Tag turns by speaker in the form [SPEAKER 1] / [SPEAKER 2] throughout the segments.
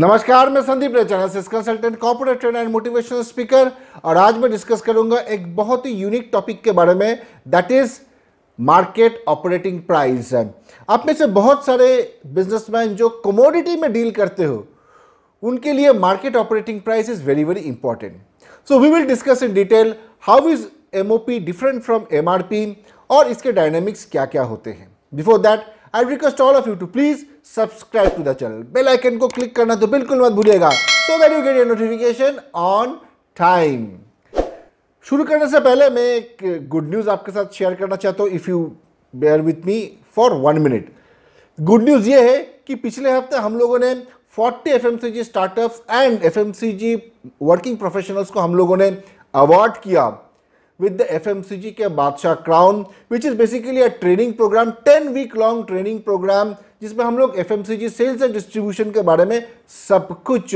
[SPEAKER 1] नमस्कार मैं Sandeep Rechanas consultant corporate trainer and motivational speaker और आज मैं डिस्कस करूंगा एक बहुत ही यूनिक टॉपिक के बारे में that is market operating price आप में से बहुत सारे बिजनेसमैन जो कमोडिटी में डील करते हो उनके लिए market operating price is very very important so we will discuss in detail how is M O P different from M R P और इसके डायनेमिक्स क्या क्या होते हैं before that I request all of you to please subscribe to the channel bell icon को click करना तो बिल्कुल मत भूलिएगा so that you get your notification on time शुरू करने से पहले मैं एक गुड न्यूज़ आपके साथ शेयर करना चाहता हूँ if you bear with me for one minute good news ये है कि पिछले हफ्ते हम लोगों ने 40 F M C G startups and F M C G working professionals को हम लोगों ने अवार्ड किया with the F M C G के बादशाह crown which is basically a training program 10 week long training program जिसमें हम लोग एफ सेल्स एंड डिस्ट्रीब्यूशन के बारे में सब कुछ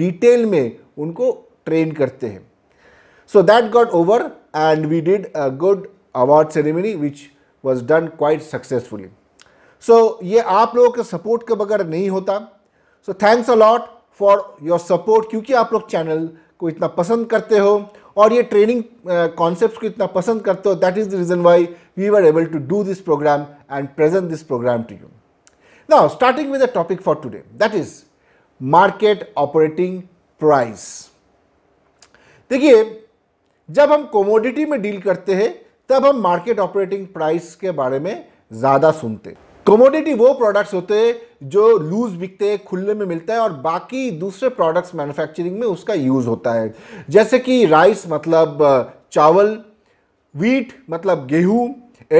[SPEAKER 1] डिटेल में उनको ट्रेन करते हैं so that got over and we did a good award ceremony which was done quite successfully so ये आप लोगों के सपोर्ट के बगैर नहीं होता so thanks a lot for your support क्योंकि आप लोग चैनल को इतना पसंद करते हो और ये ट्रेनिंग कॉन्सेप्ट uh, को इतना पसंद करते हो that is the reason why we are able to do this program and present this program to you Now, starting with the topic for today, that is market operating price देखिए जब हम commodity में deal करते हैं तब हम market operating price के बारे में ज़्यादा सुनते कमोडिटी वो प्रोडक्ट्स होते हैं जो लूज बिकते हैं खुले में मिलता है और बाकी दूसरे प्रोडक्ट्स मैन्युफैक्चरिंग में उसका यूज़ होता है जैसे कि राइस मतलब चावल वीट मतलब गेहूं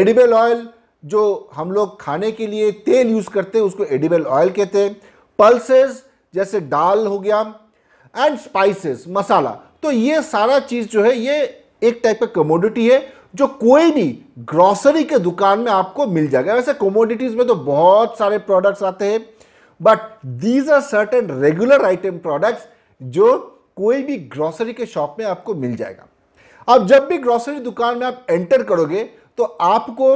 [SPEAKER 1] एडिबल ऑयल जो हम लोग खाने के लिए तेल यूज़ करते हैं उसको एडिबल ऑयल कहते हैं पल्सेस जैसे दाल हो गया एंड स्पाइसेस मसाला तो ये सारा चीज़ जो है ये एक टाइप का कमोडिटी है जो कोई भी ग्रॉसरी के दुकान में आपको मिल जाएगा वैसे कमोडिटीज़ में तो बहुत सारे प्रोडक्ट्स आते हैं but these are certain regular item products जो कोई भी ग्रॉसरी के शॉप में आपको मिल जाएगा अब जब भी ग्रॉसरी दुकान में आप एंटर करोगे तो आपको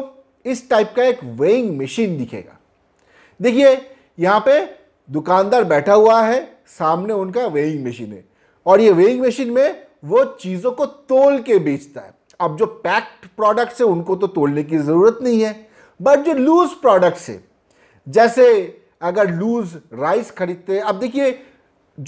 [SPEAKER 1] इस टाइप का एक वेइंग मशीन दिखेगा देखिए यहाँ पे दुकानदार बैठा हुआ है सामने उनका वेइंग मशीन है और ये वेइंग मशीन में वो चीज़ों को तोल के बेचता है अब जो पैक्ड प्रोडक्ट्स है उनको तो तोलने की ज़रूरत नहीं है बट जो लूज प्रोडक्ट्स है जैसे अगर लूज राइस खरीदते हैं अब देखिए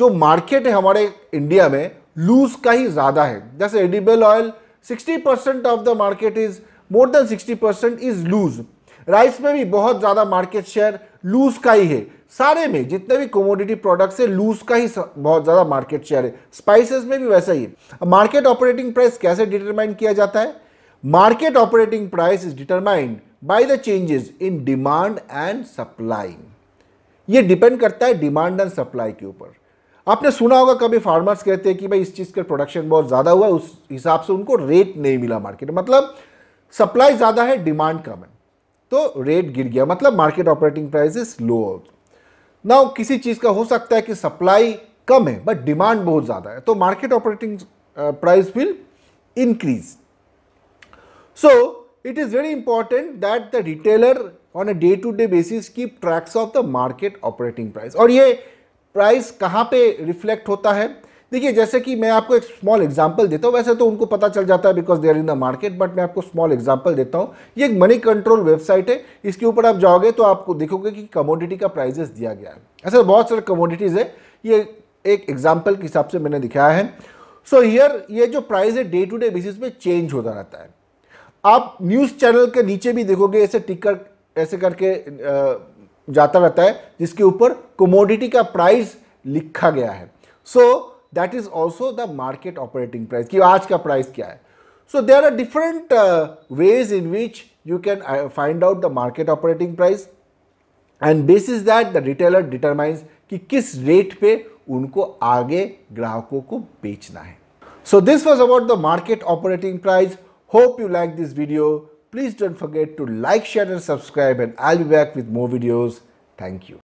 [SPEAKER 1] जो मार्केट है हमारे इंडिया में लूज का ही ज़्यादा है जैसे edible oil 60% of the market is more than 60 percent is loose rice में भी बहुत ज़्यादा मार्केट शेयर लूज का ही है सारे में जितने भी कमोडिटी प्रोडक्ट्स है लूज का ही बहुत ज़्यादा मार्केट शेयर है स्पाइसेस में भी वैसा ही है मार्केट ऑपरेटिंग प्राइस कैसे डिटरमाइन किया जाता है market operating price is determined by the changes in demand and supply ये डिपेंड करता है डिमांड एंड सप्लाई के ऊपर आपने सुना होगा कभी फार्मर्स कहते हैं कि भाई इस चीज़ का प्रोडक्शन बहुत ज़्यादा हुआ उस हिसाब से उनको रेट नहीं मिला मार्केट मतलब सप्लाई ज्यादा है डिमांड कम है तो रेट गिर गया मतलब market operating prices low now किसी चीज का हो सकता है कि सप्लाई कम है बट डिमांड बहुत ज्यादा है तो market operating price will increase so it is very important that the retailer on a day to day basis की tracks of the market operating price और ये प्राइस कहां पे रिफ्लेक्ट होता है देखिए जैसे कि मैं आपको एक स्मॉल एग्जांपल देता हूँ वैसे तो उनको पता चल जाता है because they are in the market but मैं आपको स्मॉल एग्जांपल देता हूँ ये एक मनी कंट्रोल वेबसाइट है इसके ऊपर आप जाओगे तो आपको देखोगे कि कमोडिटी का प्राइजेस दिया गया है ऐसे तो बहुत सारे कमोडिटीज़ है ये एक एग्जाम्पल के हिसाब से मैंने दिखाया है सो so हियर ये जो प्राइज़ है डे टू डे बेसिस पे चेंज होता रहता है आप न्यूज़ चैनल के नीचे भी देखोगे ऐसे टिकर ऐसे करके जाता रहता है जिसके ऊपर कमोडिटी का प्राइस लिखा गया है सो so, that is also the market operating price कि price So there are different uh, ways in which you can uh, find out the market operating price and basis that the retailer determines कि किस rate pe उनको आगे ग्राहकों को बेचना है So this was about the market operating price. Hope you like this video. Please don't forget to like, share and subscribe and I'll be back with more videos. Thank you.